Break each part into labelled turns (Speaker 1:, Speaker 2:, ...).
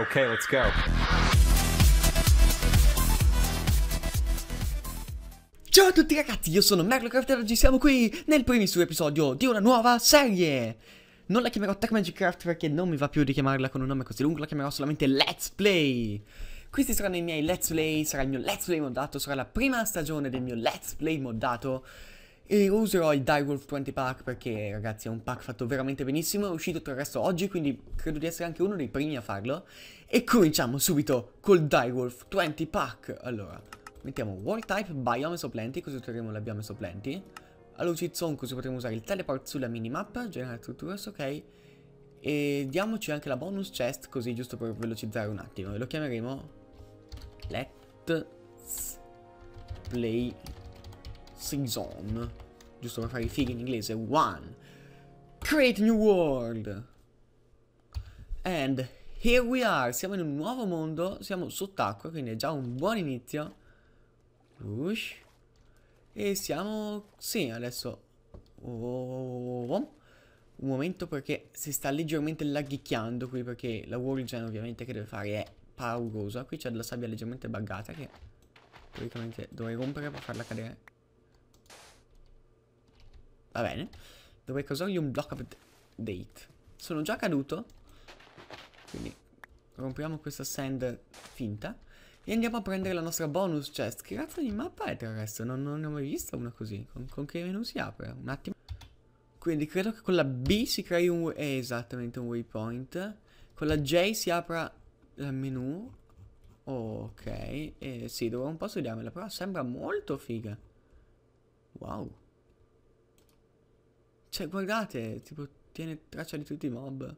Speaker 1: Okay, let's go. Ciao a tutti ragazzi, io sono Merlocraft e oggi siamo qui nel primissimo episodio di una nuova serie. Non la chiamerò Tech Magic Craft perché non mi va più di chiamarla con un nome così lungo, la chiamerò solamente Let's Play. Questi saranno i miei Let's Play, sarà il mio Let's Play moddato, sarà la prima stagione del mio Let's Play moddato. E userò il Die Wolf 20 pack perché ragazzi è un pack fatto veramente benissimo, è uscito tra il resto oggi quindi credo di essere anche uno dei primi a farlo. E cominciamo subito col Die Wolf 20 pack. Allora, mettiamo Wall Type Biome Sopplenti così otterremo la Biome Sopplenti. All'Ucid Zone così potremo usare il teleport sulla minimap, generare structures, ok. E diamoci anche la bonus chest così giusto per velocizzare un attimo. E lo chiameremo Let's Play season, giusto per fare i fighi in inglese, one, create new world. And here we are, siamo in un nuovo mondo, siamo sott'acqua, quindi è già un buon inizio. Ush. E siamo, sì, adesso, oh, oh, oh, oh un momento perché si sta leggermente laghicchiando qui, perché la world gen ovviamente che deve fare è paurosa. Qui c'è della sabbia leggermente buggata che teoricamente dovrei rompere per farla cadere. Va bene. Dovrei causargli un block update. Sono già caduto. Quindi rompiamo questa sand finta. E andiamo a prendere la nostra bonus chest. Che razza di mappa è del resto? Non, non ne ho mai vista una così. Con, con, che menu si apre? Un attimo. Quindi credo che con la B si crei un... Eh, esattamente un waypoint. Con la J si apra il menu. Ok. Eh, sì, dovrò un po' studiarmela. Però sembra molto figa. Wow. Cioè, guardate, tipo, tiene traccia di tutti i mob.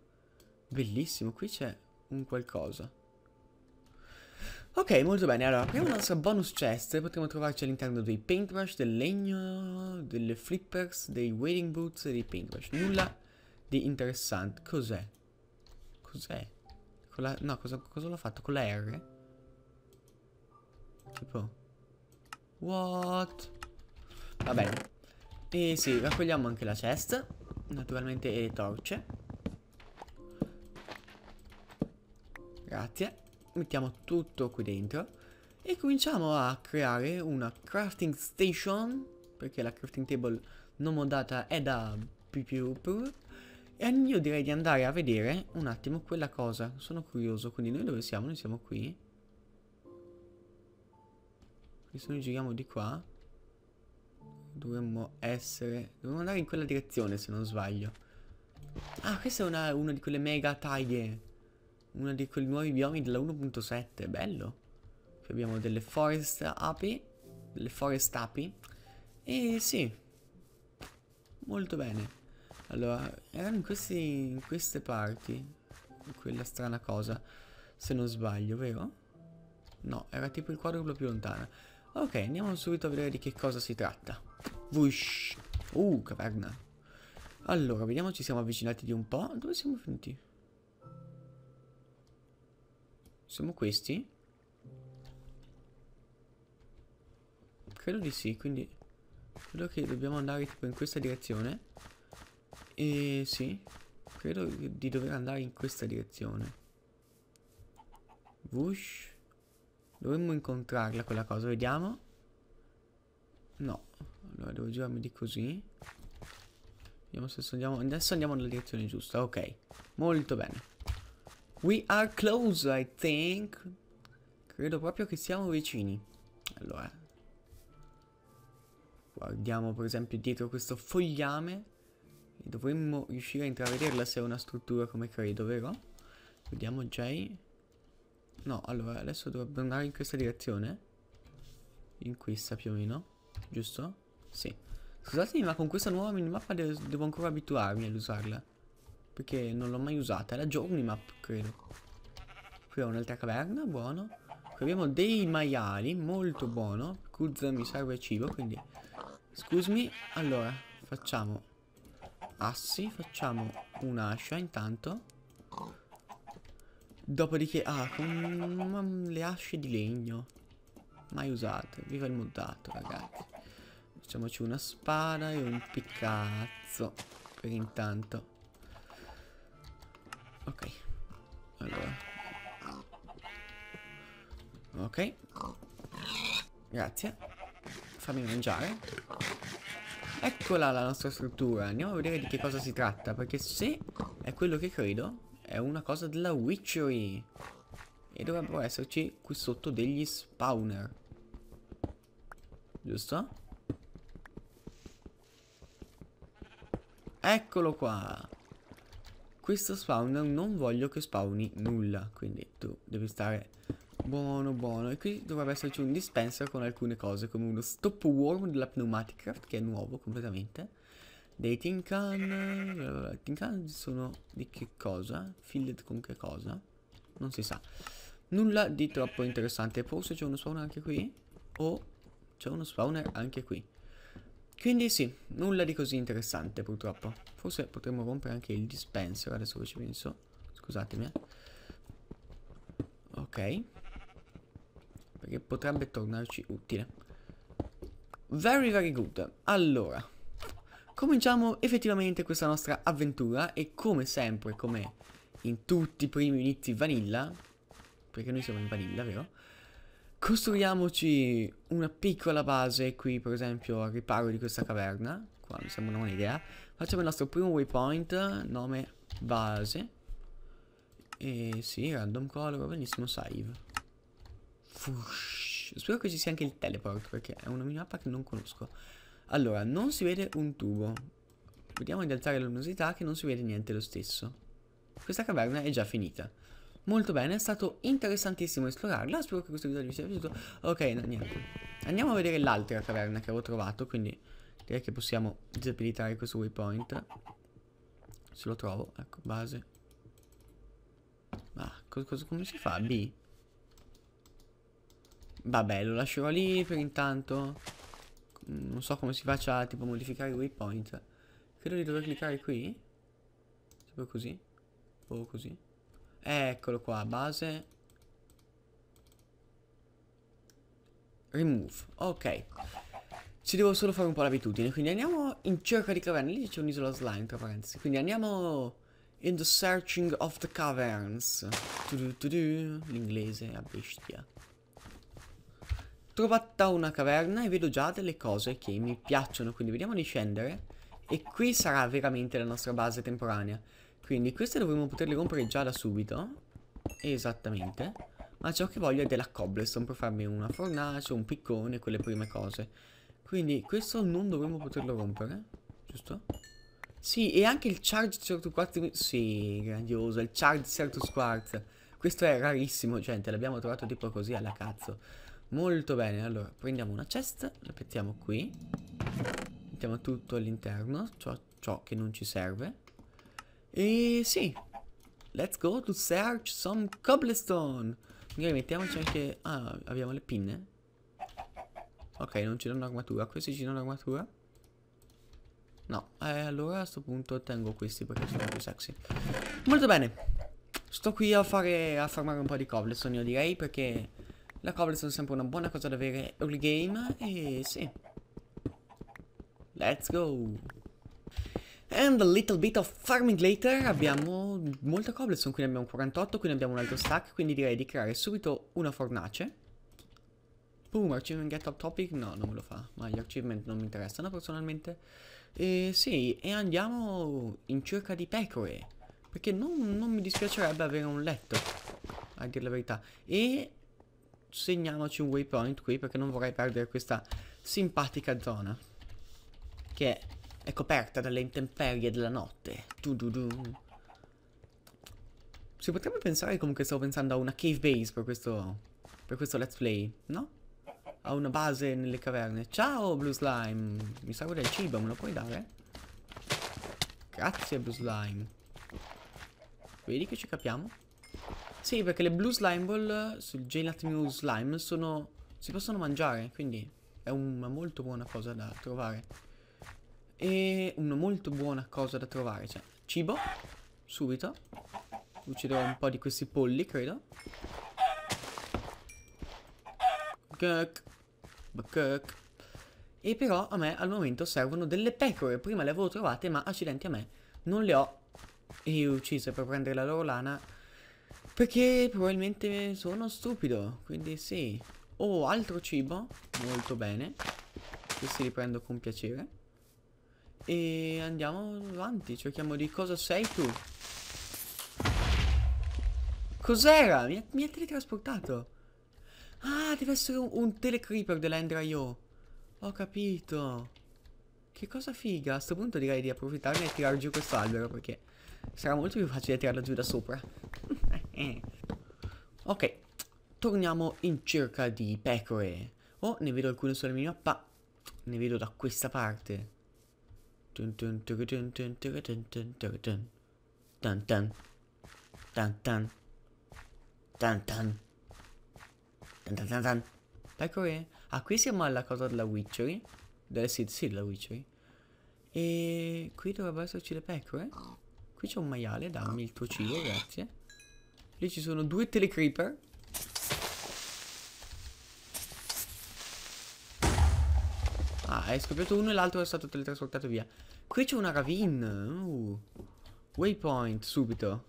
Speaker 1: Bellissimo, qui c'è un qualcosa. Ok, molto bene. Allora, apriamo la nostra bonus chest. Potremmo trovarci all'interno dei paintbrush, del legno, delle flippers, dei wading boots e dei paintbrush. Nulla di interessante. Cos'è? Cos'è? La... No, cosa, cosa l'ho fatto? Con la R? Tipo... What? Va bene. E sì, raccogliamo anche la chest, naturalmente e le torce. Grazie. Mettiamo tutto qui dentro. E cominciamo a creare una crafting station, perché la crafting table non modata è da PPUP. E io direi di andare a vedere un attimo quella cosa. Sono curioso, quindi noi dove siamo? Noi siamo qui. Se noi giriamo di qua dovremmo essere... Dovremmo andare in quella direzione, se non sbaglio. Ah, questa è una, una di quelle mega taglie. Una di quei nuovi biomi della 1.7. Bello. Qui abbiamo delle forest api. Delle forest api. E sì. Molto bene. Allora, erano in, questi, in queste parti. Quella strana cosa. Se non sbaglio, vero? No, era tipo il quadruplo più lontano. Ok, andiamo subito a vedere di che cosa si tratta. Vush. Uh, caverna. Allora, vediamo, ci siamo avvicinati di un po'. Dove siamo finiti? Siamo questi? Credo di sì, quindi... Credo che dobbiamo andare tipo in questa direzione. E sì, credo di dover andare in questa direzione. Vush. Dovremmo incontrarla quella cosa, vediamo. No, allora, devo girarmi di così. Vediamo se andiamo... Adesso andiamo nella direzione giusta, ok. Molto bene. We are close, I think. Credo proprio che siamo vicini. Allora. Guardiamo per esempio dietro questo fogliame. E dovremmo riuscire a intravederla se è una struttura come credo, vero? Vediamo Jay. No, allora, adesso dovrebbe andare in questa direzione. In questa più o meno. Giusto? Sì. Scusatemi, ma con questa nuova minimappa de devo ancora abituarmi ad usarla. Perché non l'ho mai usata. È la journey credo. Qui ho un'altra caverna, buono. Qui abbiamo dei maiali, molto buono. Kuzza mi serve cibo, quindi... Scusami, allora, facciamo assi, facciamo un'ascia intanto. Dopodiché, ah, con le asce di legno. Mai usate, viva il moddato, ragazzi. Facciamoci una spada e un piccazzo Per intanto Ok Allora Ok Grazie Fammi mangiare Eccola la nostra struttura Andiamo a vedere di che cosa si tratta Perché se è quello che credo È una cosa della witchery E dovrebbero esserci qui sotto degli spawner Giusto? Eccolo qua. Questo spawner non voglio che spawni nulla. Quindi tu devi stare buono buono. E qui dovrebbe esserci un dispenser con alcune cose. Come uno stop worm della pneumatic che è nuovo completamente. Dei tin can. Tin can sono di che cosa? Filled con che cosa? Non si sa. Nulla di troppo interessante. Forse c'è uno spawner anche qui? O c'è uno spawner anche qui. Quindi sì, nulla di così interessante purtroppo. Forse potremmo rompere anche il dispenser, adesso che ci penso. Scusatemi. Eh. Ok. Perché potrebbe tornarci utile. Very very good. Allora, cominciamo effettivamente questa nostra avventura e come sempre, come in tutti i primi inizi vanilla, perché noi siamo in vanilla, vero? Costruiamoci una piccola base qui, per esempio, al riparo di questa caverna. Qua mi sembra una buona idea. Facciamo il nostro primo waypoint, nome base. E sì, random color, benissimo, save. Fush. Spero che ci sia anche il teleport, perché è una minimappa che non conosco. Allora, non si vede un tubo. Vediamo di alzare la luminosità che non si vede niente lo stesso. Questa caverna è già finita molto bene, è stato interessantissimo esplorarla, spero che questo video vi sia piaciuto. Ok, no, niente. Andiamo a vedere l'altra caverna che avevo trovato, quindi direi che possiamo disabilitare questo waypoint. Se lo trovo, ecco, base. Ma ah, cosa, come si fa? B? Vabbè, lo lascerò lì per intanto. Non so come si faccia, tipo, modificare i waypoint. Credo di dover cliccare qui. Tipo così. O così. Eccolo qua, base. Remove, ok. Ci devo solo fare un po' l'abitudine, quindi andiamo in cerca di caverne. Lì c'è un'isola slime, tra parentesi. Quindi andiamo in the searching of the caverns. L'inglese, a bestia. Trovata una caverna e vedo già delle cose che mi piacciono, quindi vediamo di scendere. E qui sarà veramente la nostra base temporanea. Quindi queste dovremmo poterle rompere già da subito. Esattamente. Ma ciò che voglio è della cobblestone per farmi una fornace, un piccone, quelle prime cose. Quindi questo non dovremmo poterlo rompere. Giusto? Sì, e anche il charge 104... Certo sì, grandioso, il charge 104. Certo questo è rarissimo, gente, l'abbiamo trovato tipo così alla cazzo. Molto bene, allora, prendiamo una chest, la mettiamo qui. Mettiamo tutto all'interno, ciò, ciò che non ci serve. E sì, let's go to search some cobblestone. Magari mettiamoci anche... Ah, abbiamo le pinne? Ok, non ci danno armatura. Questi ci danno armatura? No, eh, allora a questo punto tengo questi perché sono più sexy. Molto bene. Sto qui a fare a farmare un po' di cobblestone, io direi, perché la cobblestone è sempre una buona cosa da avere early game. E sì. Let's go. And a little bit of farming later abbiamo molta cobblestone, quindi abbiamo 48, quindi abbiamo un altro stack, quindi direi di creare subito una fornace. Boom, achievement get top topic, no, non me lo fa, ma gli achievement non mi interessano personalmente. E sì, e andiamo in cerca di pecore, perché non, non mi dispiacerebbe avere un letto, a dire la verità. E segniamoci un waypoint qui, perché non vorrei perdere questa simpatica zona, che è è coperta dalle intemperie della notte. Du -du -du. Si potrebbe pensare comunque stavo pensando a una cave base per questo, per questo let's play, no? A una base nelle caverne. Ciao Blue Slime, mi serve del cibo, me lo puoi dare? Grazie Blue Slime. Vedi che ci capiamo? Sì, perché le Blue Slime Ball sul Gelatinous Slime sono... si possono mangiare, quindi è una molto buona cosa da trovare. E una molto buona cosa da trovare, cioè cibo, subito. Ucciderò un po' di questi polli, credo. Gurk. Gurk. E però a me al momento servono delle pecore. Prima le avevo trovate, ma accidenti a me. Non le ho e io uccise per prendere la loro lana. Perché probabilmente sono stupido. Quindi sì. Oh, altro cibo. Molto bene. Questi li prendo con piacere. E andiamo avanti, cerchiamo di cosa sei tu. Cos'era? Mi, mi, ha teletrasportato. Ah, deve essere un, un telecreeper dell'Ender.io. Ho capito. Che cosa figa. A sto punto direi di approfittarne e tirare giù questo albero perché sarà molto più facile tirarlo giù da sopra. ok, torniamo in cerca di pecore. Oh, ne vedo alcune sulla mia Ne vedo da questa parte. Dun dun dun dun dun dun dun dun dun dun. Dun dun. Dun dun. Dun dun. Dun dun dun dun. Vai correre. Ah, qui siamo alla cosa della Witchery. Della, sì, sì, della Witchery. E qui dovrebbero esserci le pecore. Qui c'è un maiale, dammi il tuo cibo, grazie. Lì ci sono due telecreeper. Hai scoperto uno e l'altro è stato teletrasportato via. Qui c'è una ravine. Uh. Waypoint, subito.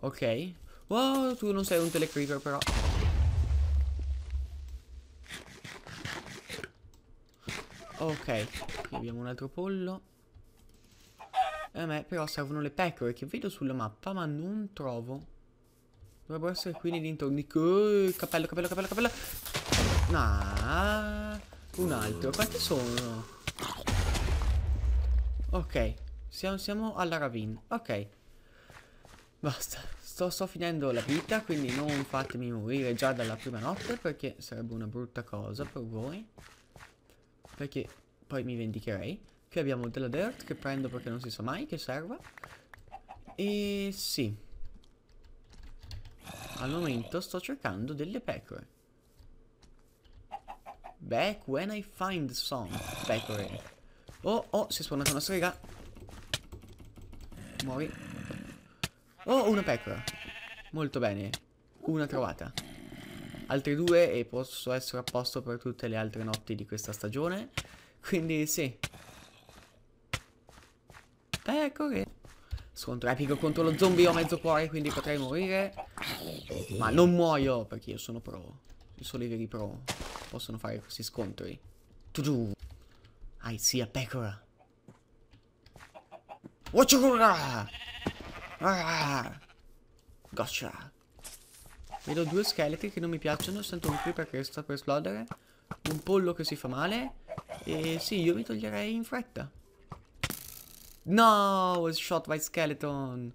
Speaker 1: Ok. Wow, tu non sei un telecreeper però. Ok. Qui abbiamo un altro pollo. Eh, a me però servono le pecore che vedo sulla mappa ma non trovo. Dovrebbero essere qui nei dintorni. Oh, cappello, cappello, cappello, cappello. Ah, un altro. Quanti sono? Ok. Siamo, siamo alla ravine. Ok. Basta. Sto, sto finendo la vita, quindi non fatemi morire già dalla prima notte, perché sarebbe una brutta cosa per voi. Perché poi mi vendicherei. Qui abbiamo della dirt che prendo perché non si sa mai che serva. E sì. Al momento sto cercando delle pecore. Back when I find some Pecore. Oh, oh, si è spawnata una strega. Eh, Muori. Oh, una pecora. Molto bene. Una trovata. Altre due e posso essere a posto per tutte le altre notti di questa stagione. Quindi sì. Pecore. Scontro epico contro lo zombie, ho mezzo cuore, quindi potrei morire. Ma non muoio, perché io sono pro. Io sono i veri pro possono fare questi scontri. Tudu. I see a pecora. Wachurura! Ah! Gotcha. Vedo due scheletri che non mi piacciono, sento un qui perché sta per esplodere, un pollo che si fa male, e sì, io mi toglierei in fretta. No, was shot by skeleton.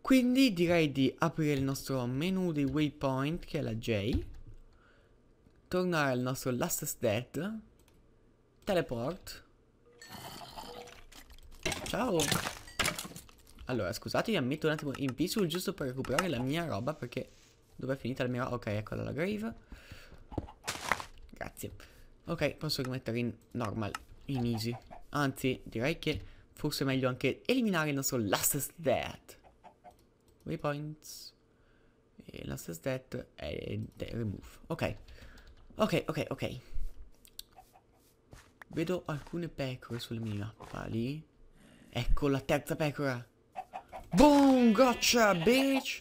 Speaker 1: Quindi direi di aprire il nostro menu dei waypoint, che è la J, tornare al nostro last stat teleport ciao allora scusate mi metto un attimo in peaceful giusto per recuperare la mia roba perché dove è finita la mia roba ok eccola la grave grazie ok posso rimettere in normal in easy anzi direi che forse è meglio anche eliminare il nostro last stat waypoints e last stat è remove ok Ok, ok, ok. Vedo alcune pecore sulla minimappa lì. Ecco la terza pecora. Boom, goccia, bitch.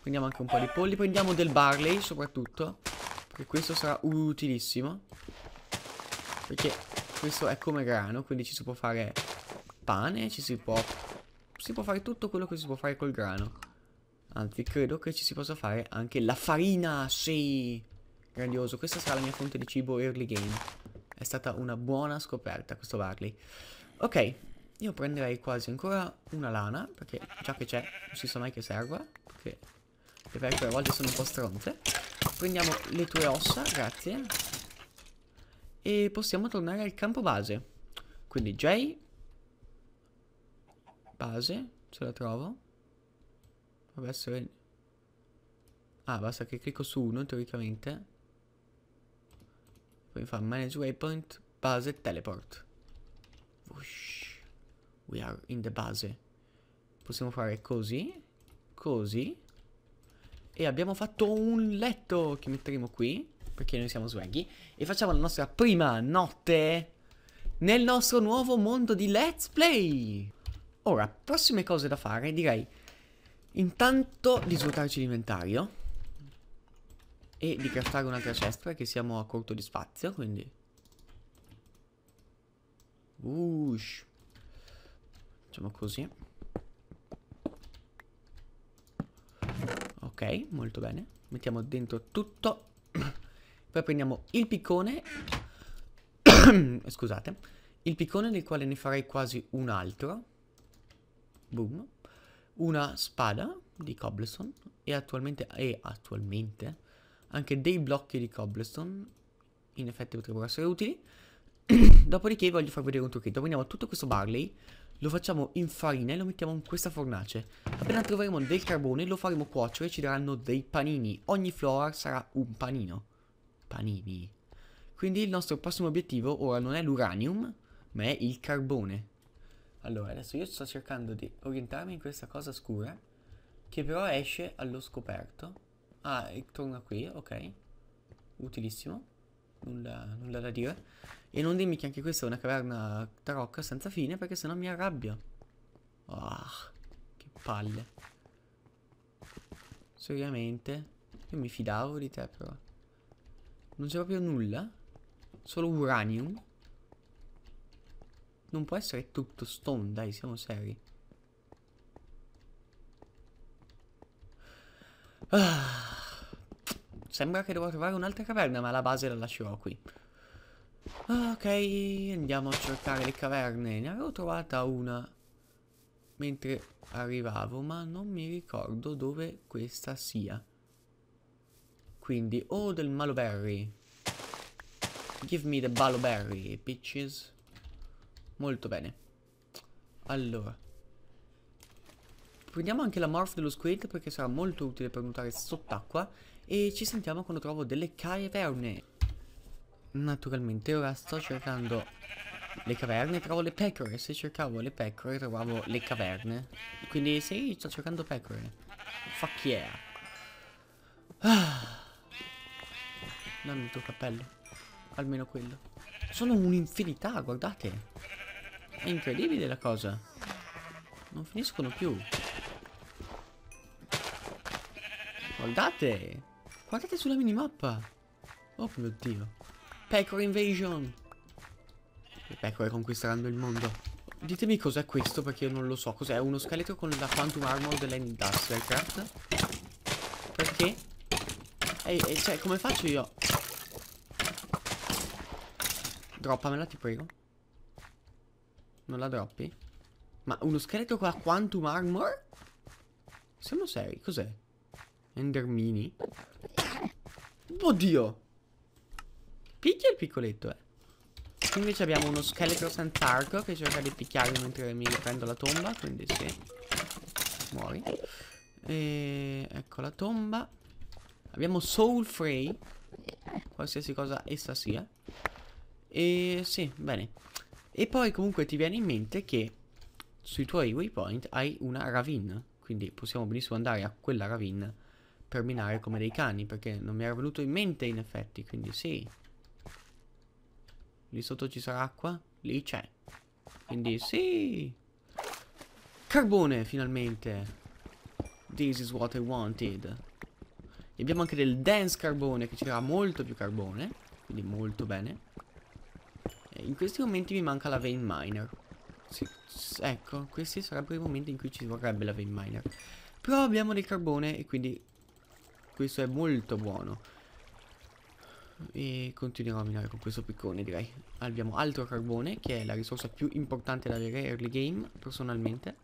Speaker 1: Prendiamo anche un po' di polli. Prendiamo del barley, soprattutto. Perché questo sarà utilissimo. Perché questo è come grano, quindi ci si può fare pane, ci si può... Si può fare tutto quello che si può fare col grano. Anzi, credo che ci si possa fare anche la farina, sì! Grandioso, questa sarà la mia fonte di cibo early game. È stata una buona scoperta questo Barley. Ok, io prenderei quasi ancora una lana, perché già che c'è, non si sa mai che serva, perché le pecore a volte sono un po' stronze. Prendiamo le tue ossa, grazie. E possiamo tornare al campo base. Quindi J, base, se la trovo. Dovrebbe essere... Ah, basta che clicco su uno, teoricamente poi fa manage waypoint, base, teleport. Whoosh. We are in the base. Possiamo fare così, così. E abbiamo fatto un letto che metteremo qui, perché noi siamo swaggy. E facciamo la nostra prima notte nel nostro nuovo mondo di Let's Play. Ora, prossime cose da fare, direi intanto di svuotarci l'inventario e di craftare un'altra cesta perché siamo a corto di spazio, quindi... Ush. Facciamo così. Ok, molto bene. Mettiamo dentro tutto. Poi prendiamo il piccone. Scusate. Il piccone del quale ne farei quasi un altro. Boom. Una spada di cobblestone. E attualmente... E attualmente anche dei blocchi di cobblestone. In effetti potrebbero essere utili. Dopodiché voglio far vedere un trucchetto. Prendiamo tutto questo barley, lo facciamo in farina e lo mettiamo in questa fornace. Appena troveremo del carbone lo faremo cuocere e ci daranno dei panini. Ogni flora sarà un panino. Panini. Quindi il nostro prossimo obiettivo ora non è l'uranium, ma è il carbone. Allora, adesso io sto cercando di orientarmi in questa cosa scura, che però esce allo scoperto. Ah, e torna qui, ok. Utilissimo. Nulla, nulla, da dire. E non dimmi che anche questa è una caverna tarocca senza fine, perché sennò mi arrabbio. oh, che palle. Seriamente? Io mi fidavo di te, però. Non c'è proprio nulla? Solo uranium? Non può essere tutto stone, dai, siamo seri. Ah. Sembra che devo trovare un'altra caverna, ma la base la lascerò qui. Ok, andiamo a cercare le caverne. Ne avevo trovata una mentre arrivavo, ma non mi ricordo dove questa sia. Quindi, oh del maloberry. Give me the baloberry, bitches. Molto bene. Allora. Prendiamo anche la morph dello squid perché sarà molto utile per nuotare sott'acqua. E ci sentiamo quando trovo delle caverne Naturalmente ora sto cercando le caverne Trovo le pecore Se cercavo le pecore trovavo le caverne Quindi sì sto cercando pecore Fuck yeah ah. Dammi il tuo cappello Almeno quello Sono un'infinità guardate È incredibile la cosa Non finiscono più Guardate Guardate sulla minimappa. Oh mio dio. Pecore invasion. Le pecore conquisteranno il mondo. Ditemi cos'è questo perché io non lo so. Cos'è? Uno scheletro con la quantum Armor dell'Industrial Craft? Perché? E, e cioè, come faccio io? Droppamela, ti prego. Non la droppi? Ma uno scheletro con la Quantum Armor? Siamo seri, cos'è? Endermini? Oddio. Picchia il piccoletto, eh. Qui invece abbiamo uno scheletro sant'arco che cerca di picchiarmi mentre mi prendo la tomba, quindi sì. Muori. E... Ecco la tomba. Abbiamo Soul Free. Qualsiasi cosa essa sia. E sì, bene. E poi comunque ti viene in mente che sui tuoi waypoint hai una ravine. Quindi possiamo benissimo andare a quella ravine per minare come dei cani, perché non mi era venuto in mente in effetti, quindi sì. Lì sotto ci sarà acqua? Lì c'è. Quindi sì. Carbone, finalmente. This is what I wanted. E abbiamo anche del dense carbone, che ci darà molto più carbone. Quindi molto bene. E in questi momenti mi manca la vein miner. Sì, ecco, questi sarebbero i momenti in cui ci vorrebbe la vein miner. Però abbiamo del carbone e quindi questo è molto buono. E continuerò a minare con questo piccone direi Abbiamo altro carbone che è la risorsa più importante da avere early game personalmente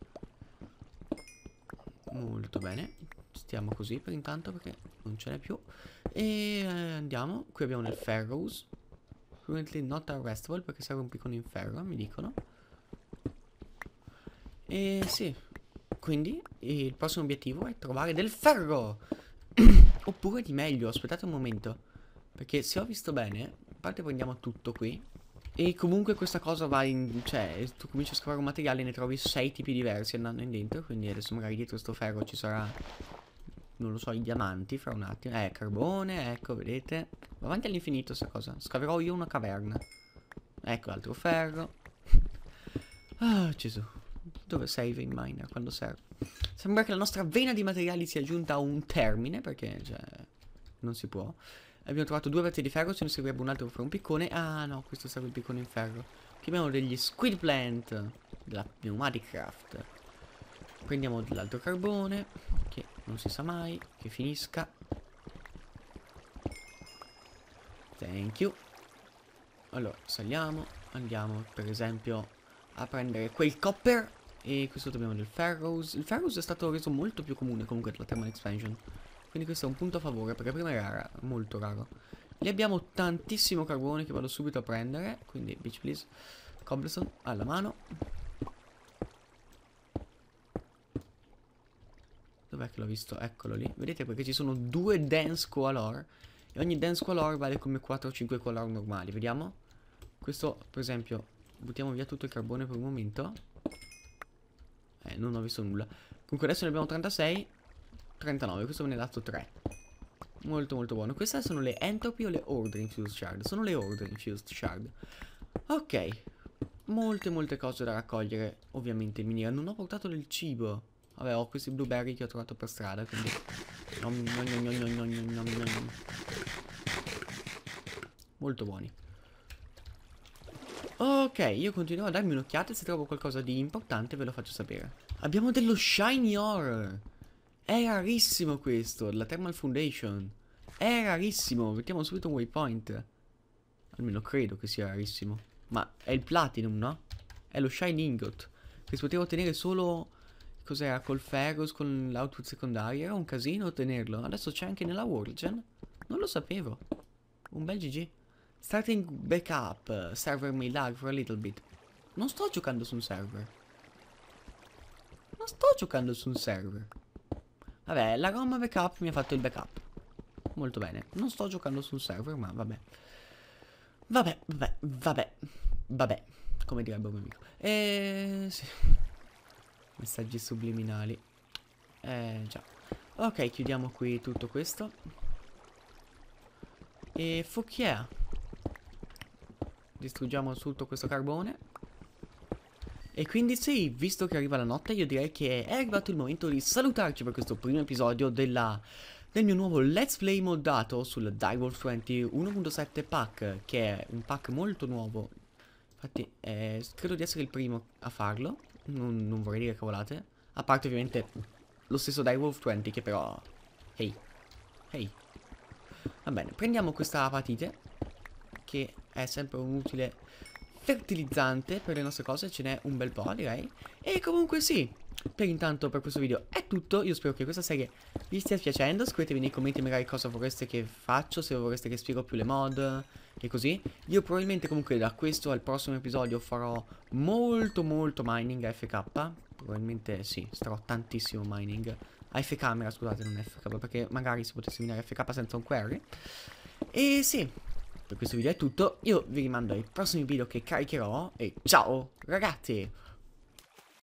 Speaker 1: Molto bene Stiamo così per intanto perché non ce n'è più E eh, andiamo Qui abbiamo del ferrous Currently not arrestable perché serve un piccone in ferro mi dicono E sì Quindi il prossimo obiettivo è trovare del ferro Oppure di meglio, aspettate un momento. Perché se ho visto bene, a parte prendiamo tutto qui. E comunque questa cosa va in... Cioè, tu cominci a scavare un materiale e ne trovi sei tipi diversi andando in dentro. Quindi adesso magari dietro questo ferro ci sarà... Non lo so, i diamanti fra un attimo. Eh, carbone, ecco, vedete. Va avanti all'infinito sta cosa. Scaverò io una caverna. Ecco altro ferro. Ah, Gesù. Dove save in miner Quando serve? Sembra che la nostra vena di materiali sia giunta a un termine, perché, cioè, non si può. Abbiamo trovato due vette di ferro, se ne servirebbe un altro per un piccone. Ah, no, questo serve il piccone in ferro. Qui abbiamo degli squid plant, della pneumatic Prendiamo dell'altro carbone, che non si sa mai, che finisca. Thank you. Allora, saliamo, andiamo per esempio a prendere quel copper e questo dobbiamo del Ferrows. Il Ferrows è stato reso molto più comune comunque della Thermal Expansion. Quindi questo è un punto a favore perché prima era rara, molto raro. Lì abbiamo tantissimo carbone che vado subito a prendere. Quindi beach please. Cobblestone alla mano. Dov'è che l'ho visto? Eccolo lì. Vedete perché ci sono due dance color. E ogni dance color vale come 4 o 5 color normali. Vediamo. Questo per esempio. Buttiamo via tutto il carbone per un momento. Eh, non ho visto nulla. Comunque adesso ne abbiamo 36, 39. Questo me ne ha dato 3. Molto molto buono. Queste sono le Entropy o le Order Infused Shard? Sono le Order Infused Shard. Ok. Molte molte cose da raccogliere, ovviamente, in miniera. Non ho portato del cibo. Vabbè, ho questi blueberry che ho trovato per strada, quindi... Nom, nom, nom, nom, nom, nom, nom, nom. Molto buoni. Ok, io continuo a darmi un'occhiata e se trovo qualcosa di importante ve lo faccio sapere. Abbiamo dello Shiny Ore. È rarissimo questo, la Thermal Foundation. È rarissimo, mettiamo subito un waypoint. Almeno credo che sia rarissimo. Ma è il Platinum, no? È lo Shiny Ingot. Che si poteva ottenere solo... Cos'era? Col Ferrus, con l'output secondario. Era un casino ottenerlo. Adesso c'è anche nella World Gen. Non lo sapevo. Un bel GG. Starting backup, eh, server may lag for a little bit. Non sto giocando su un server. Non sto giocando su un server. Vabbè, la ROM backup mi ha fatto il backup. Molto bene. Non sto giocando su un server, ma vabbè. Vabbè, vabbè, vabbè. Vabbè, come direbbe un mio amico. Eh, sì. Messaggi subliminali. Eh, già. Ok, chiudiamo qui tutto questo. E fuck yeah. Distruggiamo tutto questo carbone. E quindi sì, visto che arriva la notte, io direi che è arrivato il momento di salutarci per questo primo episodio della del mio nuovo Let's Play moddato sul Die Wolf 20 1.7 pack, che è un pack molto nuovo. Infatti, eh, credo di essere il primo a farlo, non, non, vorrei dire cavolate. A parte ovviamente lo stesso Die Wolf 20 che però... Ehi, hey. ehi. Hey. Va bene, prendiamo questa apatite, che è sempre un utile fertilizzante per le nostre cose, ce n'è un bel po' direi. E comunque sì, per intanto per questo video è tutto, io spero che questa serie vi stia piacendo, scrivetemi nei commenti magari cosa vorreste che faccio, se vorreste che spiego più le mod e così. Io probabilmente comunque da questo al prossimo episodio farò molto molto mining FK, probabilmente sì, starò tantissimo mining. AFK, scusate, non FK, perché magari si potesse minare FK senza un query. E sì, per questo video è tutto, io vi rimando ai prossimi video che caricherò e ciao ragazzi!